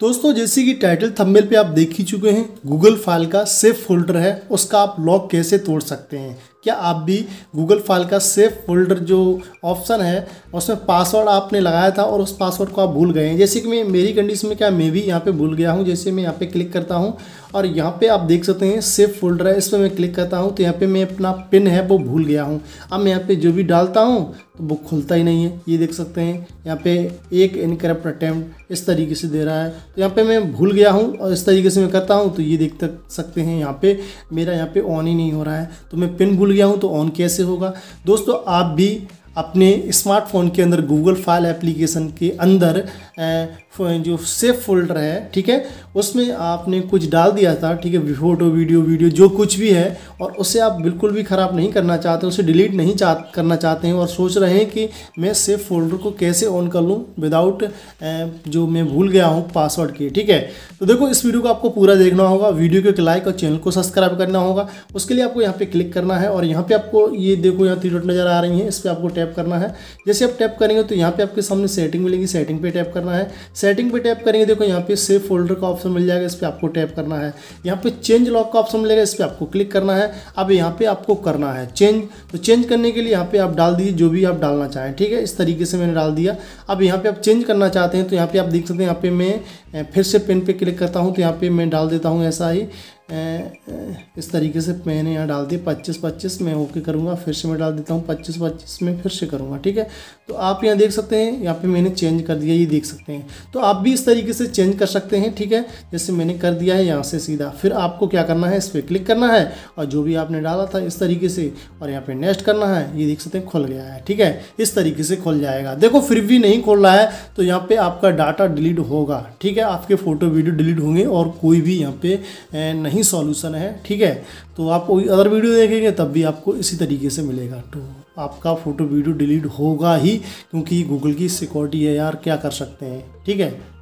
दोस्तों जैसे कि टाइटल थंबनेल पे आप देख ही चुके हैं गूगल फाइल का सेफ फोल्डर है उसका आप लॉक कैसे तोड़ सकते हैं क्या आप भी गूगल फाइल का सेफ फोल्डर जो ऑप्शन है उसमें पासवर्ड आपने लगाया था और उस पासवर्ड को आप भूल गए हैं जैसे कि मैं मेरी कंडीशन में क्या मैं भी यहाँ पे भूल गया हूँ जैसे मैं यहाँ पे क्लिक करता हूँ और यहाँ पे आप देख सकते हैं सेफ फोल्डर है इस पर मैं क्लिक करता हूँ तो यहाँ पे मैं अपना पिन है वो भूल गया हूँ अब मैं यहाँ पे जो भी डालता हूँ तो वो खुलता ही नहीं है ये देख सकते हैं यहाँ पे एक इनकरेप्ट अटैम्प्ट इस तरीके से दे रहा है तो यहाँ पे मैं भूल गया हूँ और इस तरीके से मैं करता हूँ तो ये देख सकते हैं यहाँ पे मेरा यहाँ पे ऑन ही नहीं हो रहा है तो मैं पिन भूल भूल गया हूँ तो ऑन कैसे होगा दोस्तों आप भी अपने स्मार्टफोन के अंदर गूगल फाइल एप्लीकेशन के अंदर जो सेफ फोल्डर है ठीक है उसमें आपने कुछ डाल दिया था ठीक है फोटो वीडियो वीडियो जो कुछ भी है और उसे आप बिल्कुल भी ख़राब नहीं करना चाहते उसे डिलीट नहीं चाह करना चाहते हैं और सोच रहे हैं कि मैं सेफ़ फोल्डर को कैसे ऑन कर लूँ विदाउट जो मैं भूल गया हूँ पासवर्ड की ठीक है तो देखो इस वीडियो को आपको पूरा देखना होगा वीडियो को एक लाइक और चैनल को सब्सक्राइब करना होगा उसके लिए आपको यहाँ पर क्लिक करना है और यहाँ पर आपको ये देखो यहाँ डॉट नज़र आ रही है इस पर आपको टैप टैप करना है जैसे आप टैप करेंगे तो यहाँ पे आपके सामने सेटिंग मिलेगी सेटिंग पे टैप करना है सेटिंग पे टैप करेंगे देखो यहाँ पे सेव फोल्डर का ऑप्शन मिल जाएगा इस पर आपको टैप करना है यहाँ पे चेंज लॉक का ऑप्शन मिलेगा इस पर आपको क्लिक करना है अब यहाँ पे आपको करना है चेंज तो चेंज करने के लिए यहाँ पे आप डाल दीजिए जो भी आप डालना चाहें ठीक है इस तरीके से मैंने डाल दिया अब यहाँ पे आप चेंज करना चाहते हैं तो यहाँ पे आप देख सकते हैं यहाँ पे मैं फिर से पेन पे क्लिक करता हूँ तो यहाँ पे मैं डाल देता हूँ ऐसा ही इस तरीके से मैंने यहाँ डाल दिया पच्चीस पच्चीस मैं ओके करूँगा फिर से मैं डाल देता हूँ पच्चीस पच्चीस में फिर से करूँगा ठीक है तो आप यहाँ देख सकते हैं यहाँ पे मैंने चेंज कर दिया ये देख सकते हैं तो आप भी इस तरीके से चेंज कर सकते हैं ठीक है जैसे मैंने कर दिया है यहाँ से सीधा फिर आपको क्या करना है इस पर क्लिक करना है और जो भी आपने डाला था इस तरीके से और यहाँ पर नेक्स्ट करना है ये देख सकते हैं खुल गया है ठीक है इस तरीके से खुल जाएगा देखो फिर भी नहीं खोल रहा है तो यहाँ पर आपका डाटा डिलीट होगा ठीक है आपके फ़ोटो वीडियो डिलीट होंगे और कोई भी यहाँ पर नहीं ही सॉल्यूशन है ठीक है तो आप कोई अदर वीडियो देखेंगे तब भी आपको इसी तरीके से मिलेगा तो आपका फ़ोटो वीडियो डिलीट होगा ही क्योंकि गूगल की सिक्योरिटी है यार क्या कर सकते हैं ठीक है